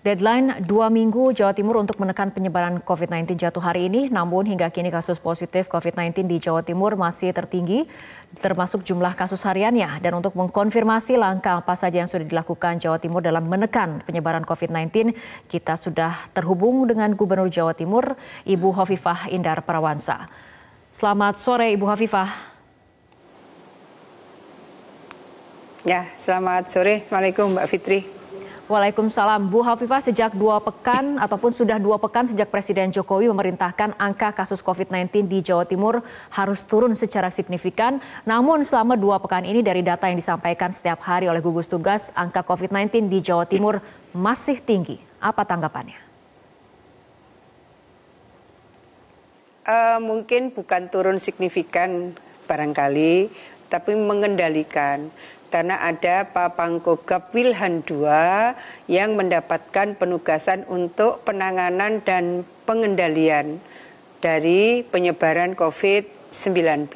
Deadline dua minggu Jawa Timur untuk menekan penyebaran COVID-19 jatuh hari ini, namun hingga kini kasus positif COVID-19 di Jawa Timur masih tertinggi, termasuk jumlah kasus hariannya. Dan untuk mengkonfirmasi langkah apa saja yang sudah dilakukan Jawa Timur dalam menekan penyebaran COVID-19, kita sudah terhubung dengan Gubernur Jawa Timur, Ibu Hovifah Indar Parawansa. Selamat sore Ibu Hovifah. Ya, selamat sore. Assalamualaikum Mbak Fitri. Waalaikumsalam. Bu Hafifah, sejak dua pekan ataupun sudah dua pekan sejak Presiden Jokowi memerintahkan angka kasus COVID-19 di Jawa Timur harus turun secara signifikan. Namun selama dua pekan ini dari data yang disampaikan setiap hari oleh gugus tugas, angka COVID-19 di Jawa Timur masih tinggi. Apa tanggapannya? Uh, mungkin bukan turun signifikan barangkali, tapi mengendalikan karena ada Pak Pangkogap Wilhan II yang mendapatkan penugasan untuk penanganan dan pengendalian dari penyebaran COVID-19.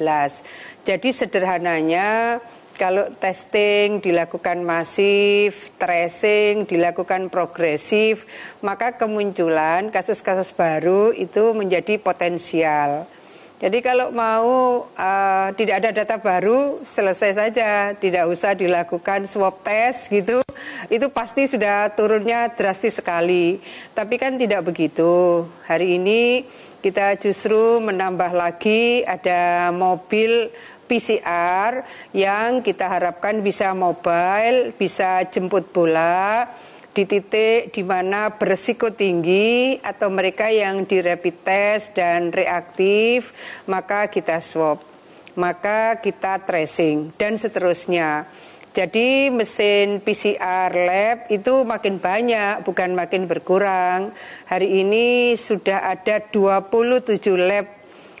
Jadi sederhananya kalau testing dilakukan masif, tracing dilakukan progresif, maka kemunculan kasus-kasus baru itu menjadi potensial. Jadi kalau mau uh, tidak ada data baru, selesai saja, tidak usah dilakukan swab test gitu. Itu pasti sudah turunnya drastis sekali. Tapi kan tidak begitu. Hari ini kita justru menambah lagi ada mobil PCR yang kita harapkan bisa mobile, bisa jemput bola, di titik di mana beresiko tinggi atau mereka yang di rapid test dan reaktif, maka kita swab, maka kita tracing dan seterusnya. Jadi mesin PCR lab itu makin banyak, bukan makin berkurang. Hari ini sudah ada 27 lab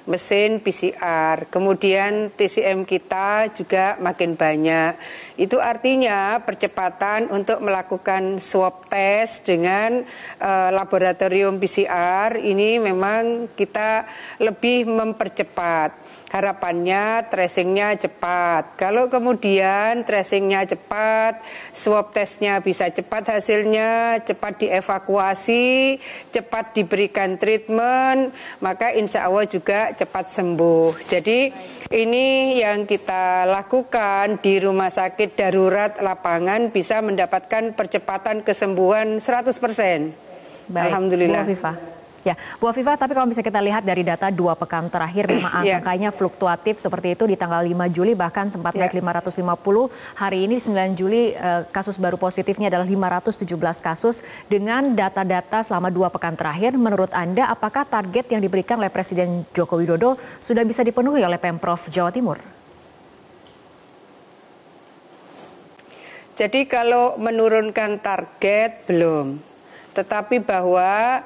mesin PCR. Kemudian TCM kita juga makin banyak. Itu artinya percepatan untuk melakukan swab test dengan uh, laboratorium PCR ini memang kita lebih mempercepat harapannya tracingnya cepat. Kalau kemudian tracingnya cepat, swab testnya bisa cepat hasilnya, cepat dievakuasi, cepat diberikan treatment, maka insya Allah juga cepat sembuh. Jadi ini yang kita lakukan di rumah sakit darurat lapangan bisa mendapatkan percepatan kesembuhan 100%. Baik. Alhamdulillah. Bu Ya, Bu Afifah, tapi kalau bisa kita lihat dari data dua pekan terakhir memang iya. angkanya yeah. fluktuatif seperti itu di tanggal 5 Juli bahkan sempat iya. naik yeah. lima 550. Hari ini 9 Juli eh, kasus baru positifnya adalah 517 kasus dengan data-data selama dua pekan terakhir. Menurut Anda apakah target yang diberikan oleh Presiden Joko Widodo sudah bisa dipenuhi oleh Pemprov Jawa Timur? Jadi kalau menurunkan target belum, tetapi bahwa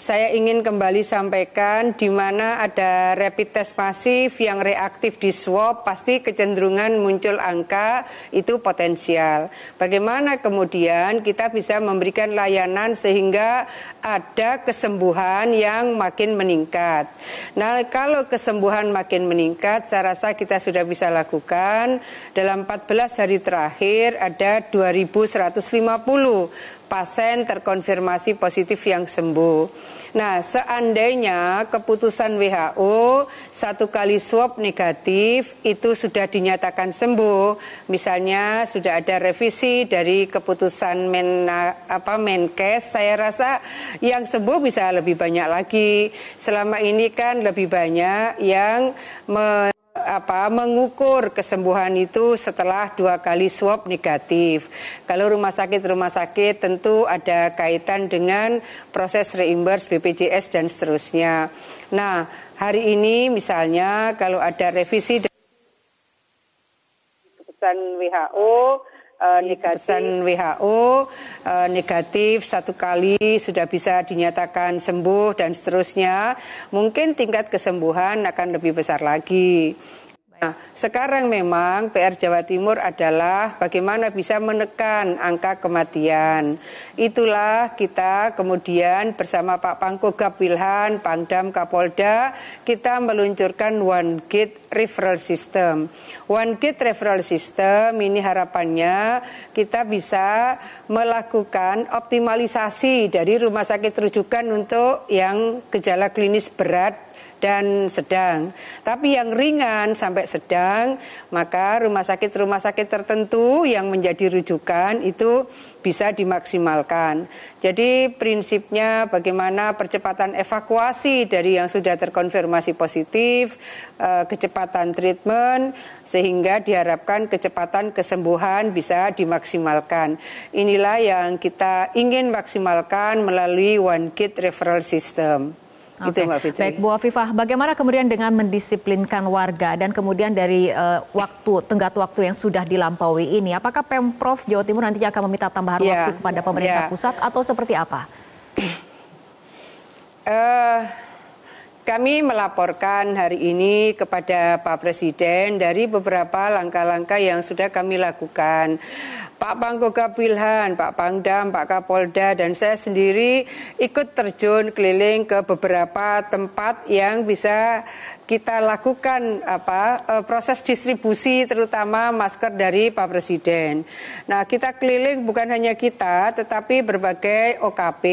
saya ingin kembali sampaikan di mana ada rapid test masif yang reaktif di swab pasti kecenderungan muncul angka itu potensial. Bagaimana kemudian kita bisa memberikan layanan sehingga ada kesembuhan yang makin meningkat. Nah, kalau kesembuhan makin meningkat, saya rasa kita sudah bisa lakukan dalam 14 hari terakhir ada 2150 pasien terkonfirmasi positif yang sembuh. Nah, seandainya keputusan WHO satu kali swab negatif itu sudah dinyatakan sembuh, misalnya sudah ada revisi dari keputusan men, apa Menkes, saya rasa yang sembuh bisa lebih banyak lagi. Selama ini kan lebih banyak yang me apa mengukur kesembuhan itu setelah dua kali swab negatif. Kalau rumah sakit rumah sakit tentu ada kaitan dengan proses reimburse BPJS dan seterusnya. Nah, hari ini misalnya kalau ada revisi keputusan WHO Eh, iya, negatif. Pesan WHO uh, eh, negatif satu kali sudah bisa dinyatakan sembuh dan seterusnya. Mungkin tingkat kesembuhan akan lebih besar lagi. Nah, sekarang memang PR Jawa Timur adalah bagaimana bisa menekan angka kematian. Itulah kita kemudian bersama Pak Pangko Gapilhan, Pangdam Kapolda, kita meluncurkan One Gate Referral System. One Gate Referral System ini harapannya kita bisa melakukan optimalisasi dari rumah sakit rujukan untuk yang gejala klinis berat dan sedang. Tapi yang ringan sampai sedang, maka rumah sakit-rumah sakit tertentu yang menjadi rujukan itu bisa dimaksimalkan. Jadi prinsipnya bagaimana percepatan evakuasi dari yang sudah terkonfirmasi positif, eh, kecepatan treatment sehingga diharapkan kecepatan kesembuhan bisa dimaksimalkan. Inilah yang kita ingin maksimalkan melalui One Kit Referral System. Okay. Itu Mbak baik Bu Afifah, bagaimana kemudian dengan mendisiplinkan warga dan kemudian dari uh, waktu tenggat waktu yang sudah dilampaui ini, apakah pemprov Jawa Timur nantinya akan meminta tambahan yeah. waktu kepada pemerintah yeah. pusat atau seperti apa? Uh, kami melaporkan hari ini kepada Pak Presiden dari beberapa langkah-langkah yang sudah kami lakukan Pak Pangko Wilhan, Pak Pangdam, Pak Kapolda, dan saya sendiri ikut terjun keliling ke beberapa tempat yang bisa kita lakukan apa eh, proses distribusi terutama masker dari Pak Presiden. Nah, kita keliling bukan hanya kita tetapi berbagai OKP,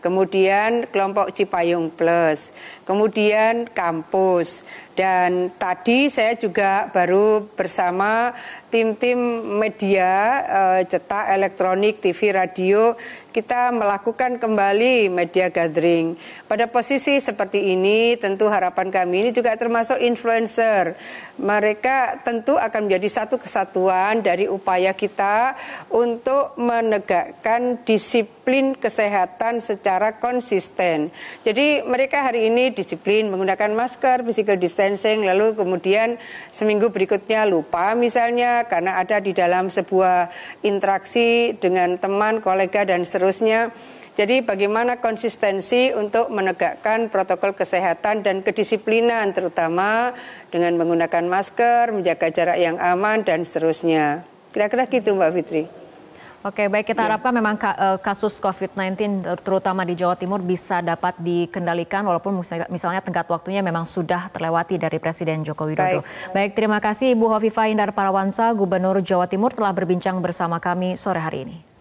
kemudian kelompok Cipayung Plus, kemudian kampus. Dan tadi saya juga baru bersama tim-tim media eh, cetak, elektronik, TV, radio kita melakukan kembali media gathering. Pada posisi seperti ini tentu harapan kami ini juga termasuk influencer. Mereka tentu akan menjadi satu kesatuan dari upaya kita untuk menegakkan disiplin kesehatan secara konsisten. Jadi mereka hari ini disiplin menggunakan masker, physical distancing, lalu kemudian seminggu berikutnya lupa misalnya karena ada di dalam sebuah interaksi dengan teman, kolega dan seterusnya seterusnya. Jadi bagaimana konsistensi untuk menegakkan protokol kesehatan dan kedisiplinan terutama dengan menggunakan masker, menjaga jarak yang aman dan seterusnya. Kira-kira gitu Mbak Fitri. Oke, baik kita ya. harapkan ya. memang eh, kasus COVID-19 terutama di Jawa Timur bisa dapat dikendalikan walaupun misalnya tenggat waktunya memang sudah terlewati dari Presiden Joko Widodo. Baik, baik terima kasih Ibu Hovifa Indar Parawansa, Gubernur Jawa Timur telah berbincang bersama kami sore hari ini.